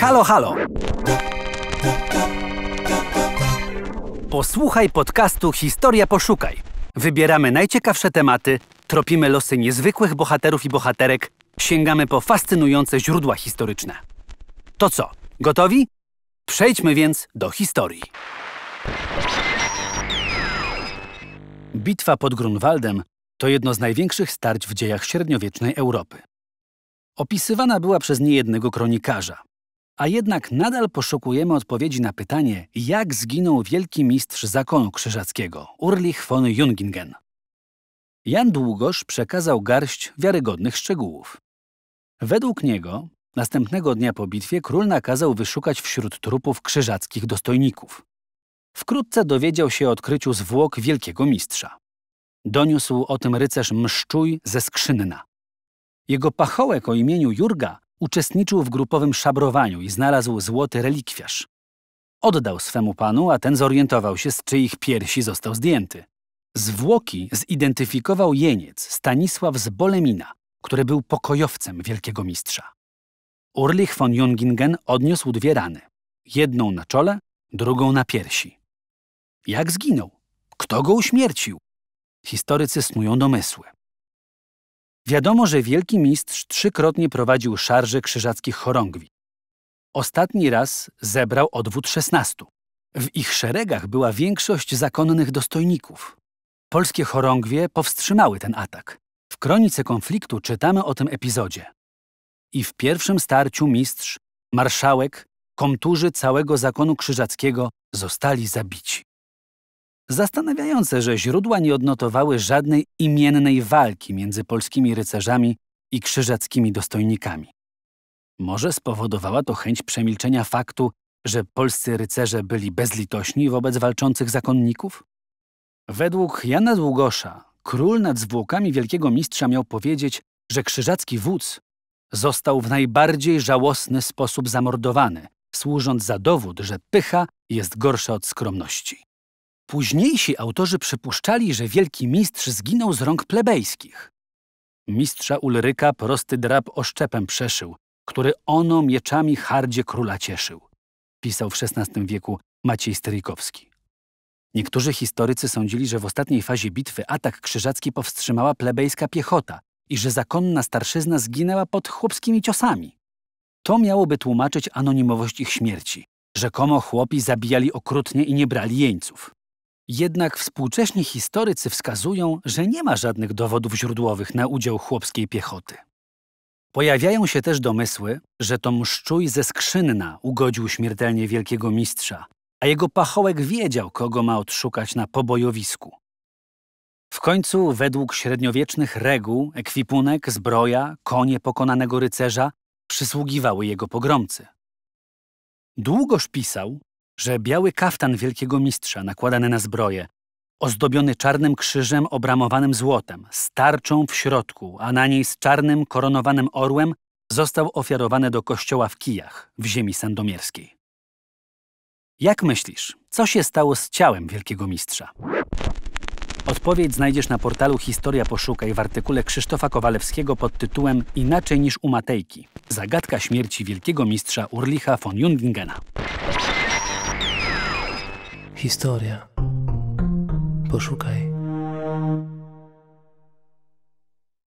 Halo, halo! Posłuchaj podcastu Historia Poszukaj. Wybieramy najciekawsze tematy, tropimy losy niezwykłych bohaterów i bohaterek, sięgamy po fascynujące źródła historyczne. To co, gotowi? Przejdźmy więc do historii. Bitwa pod Grunwaldem to jedno z największych starć w dziejach średniowiecznej Europy. Opisywana była przez niejednego kronikarza, a jednak nadal poszukujemy odpowiedzi na pytanie, jak zginął wielki mistrz zakonu krzyżackiego, Urlich von Jungingen. Jan Długosz przekazał garść wiarygodnych szczegółów. Według niego, następnego dnia po bitwie król nakazał wyszukać wśród trupów krzyżackich dostojników. Wkrótce dowiedział się o odkryciu zwłok wielkiego mistrza. Doniósł o tym rycerz Mszczuj ze Skrzynna. Jego pachołek o imieniu Jurga Uczestniczył w grupowym szabrowaniu i znalazł złoty relikwiarz. Oddał swemu panu, a ten zorientował się, z czyich piersi został zdjęty. Zwłoki zidentyfikował jeniec Stanisław z Bolemina, który był pokojowcem wielkiego mistrza. Urlich von Jungingen odniósł dwie rany. Jedną na czole, drugą na piersi. Jak zginął? Kto go uśmiercił? Historycy snują domysły. Wiadomo, że wielki mistrz trzykrotnie prowadził szarże krzyżackich chorągwi. Ostatni raz zebrał odwód szesnastu. W ich szeregach była większość zakonnych dostojników. Polskie chorągwie powstrzymały ten atak. W kronice konfliktu czytamy o tym epizodzie. I w pierwszym starciu mistrz, marszałek, komturzy całego zakonu krzyżackiego zostali zabici. Zastanawiające, że źródła nie odnotowały żadnej imiennej walki między polskimi rycerzami i krzyżackimi dostojnikami. Może spowodowała to chęć przemilczenia faktu, że polscy rycerze byli bezlitośni wobec walczących zakonników? Według Jana Długosza, król nad zwłokami wielkiego mistrza miał powiedzieć, że krzyżacki wódz został w najbardziej żałosny sposób zamordowany, służąc za dowód, że pycha jest gorsza od skromności. Późniejsi autorzy przypuszczali, że wielki mistrz zginął z rąk plebejskich. Mistrza Ulryka prosty drab oszczepem przeszył, który ono mieczami hardzie króla cieszył, pisał w XVI wieku Maciej Sterykowski. Niektórzy historycy sądzili, że w ostatniej fazie bitwy atak krzyżacki powstrzymała plebejska piechota i że zakonna starszyzna zginęła pod chłopskimi ciosami. To miałoby tłumaczyć anonimowość ich śmierci. Rzekomo chłopi zabijali okrutnie i nie brali jeńców. Jednak współcześni historycy wskazują, że nie ma żadnych dowodów źródłowych na udział chłopskiej piechoty. Pojawiają się też domysły, że to mszczuj ze skrzynna ugodził śmiertelnie wielkiego mistrza, a jego pachołek wiedział, kogo ma odszukać na pobojowisku. W końcu, według średniowiecznych reguł, ekwipunek, zbroja, konie pokonanego rycerza przysługiwały jego pogromcy. Długoż pisał, że biały kaftan wielkiego mistrza nakładany na zbroję, ozdobiony czarnym krzyżem obramowanym złotem, z tarczą w środku, a na niej z czarnym koronowanym orłem, został ofiarowany do kościoła w Kijach, w ziemi sandomierskiej. Jak myślisz, co się stało z ciałem wielkiego mistrza? Odpowiedź znajdziesz na portalu Historia Poszukaj w artykule Krzysztofa Kowalewskiego pod tytułem Inaczej niż u Matejki. Zagadka śmierci wielkiego mistrza Urlicha von Jungingena. Historia. Poszukaj.